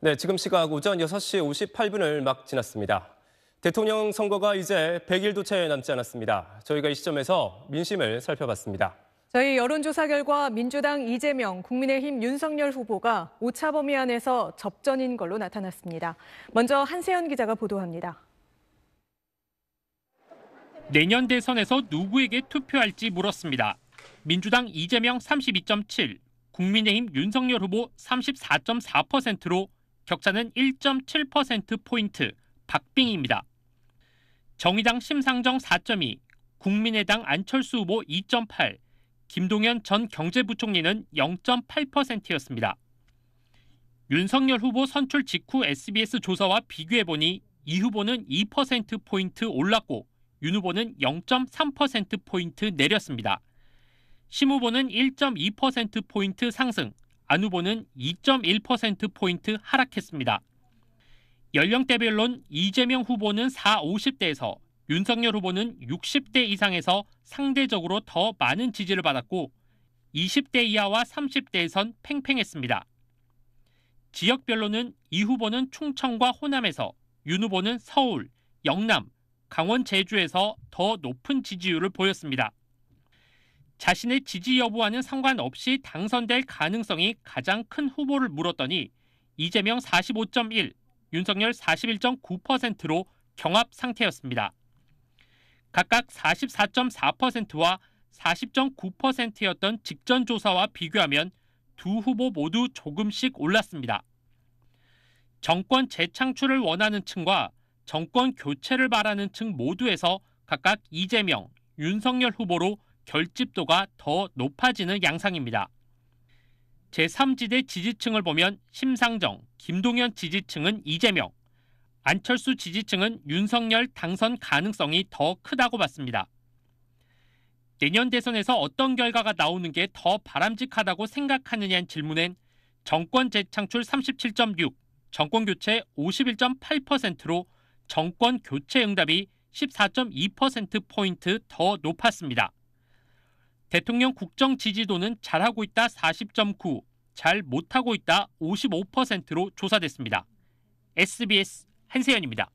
네, 지금 시각 오전 6시 58분을 막 지났습니다. 대통령 선거가 이제 100일도 채 남지 않았습니다. 저희가 이 시점에서 민심을 살펴봤습니다. 저희 여론조사 결과 민주당 이재명, 국민의힘 윤석열 후보가 오차 범위 안에서 접전인 걸로 나타났습니다. 먼저 한세연 기자가 보도합니다. 내년 대선에서 누구에게 투표할지 물었습니다. 민주당 이재명 32.7, 국민의힘 윤석열 후보 34.4%로 격차는 1.7%포인트 박빙입니다. 정의당 심상정 4.2, 국민의당 안철수 후보 2.8, 김동연 전 경제부총리는 0.8%였습니다. 윤석열 후보 선출 직후 SBS 조사와 비교해보니 이 후보는 2%포인트 올랐고 윤 후보는 0.3%포인트 내렸습니다. 심 후보는 1.2%포인트 상승, 안 후보는 2.1%포인트 하락했습니다. 연령대별론 이재명 후보는 4, 50대에서 윤석열 후보는 60대 이상에서 상대적으로 더 많은 지지를 받았고 20대 이하와 30대에선 팽팽했습니다. 지역별로는 이 후보는 충청과 호남에서 윤 후보는 서울, 영남, 강원 제주에서 더 높은 지지율을 보였습니다. 자신의 지지 여부와는 상관없이 당선될 가능성이 가장 큰 후보를 물었더니 이재명 45.1, 윤석열 41.9%로 경합 상태였습니다. 각각 44.4%와 40.9%였던 직전 조사와 비교하면 두 후보 모두 조금씩 올랐습니다. 정권 재창출을 원하는 층과 정권 교체를 바라는 층 모두에서 각각 이재명, 윤석열 후보로 결집도가 더 높아지는 양상입니다. 제3지대 지지층을 보면 심상정, 김동연 지지층은 이재명, 안철수 지지층은 윤석열 당선 가능성이 더 크다고 봤습니다. 내년 대선에서 어떤 결과가 나오는 게 더 바람직하다고 생각하느냐는 질문엔 정권 재창출 37.6, 정권 교체 51.8%로 정권 교체 응답이 14.2%포인트 더 높았습니다. 대통령 국정 지지도는 잘하고 있다 40.9, 잘 못하고 있다 55%로 조사됐습니다. SBS 한세연입니다.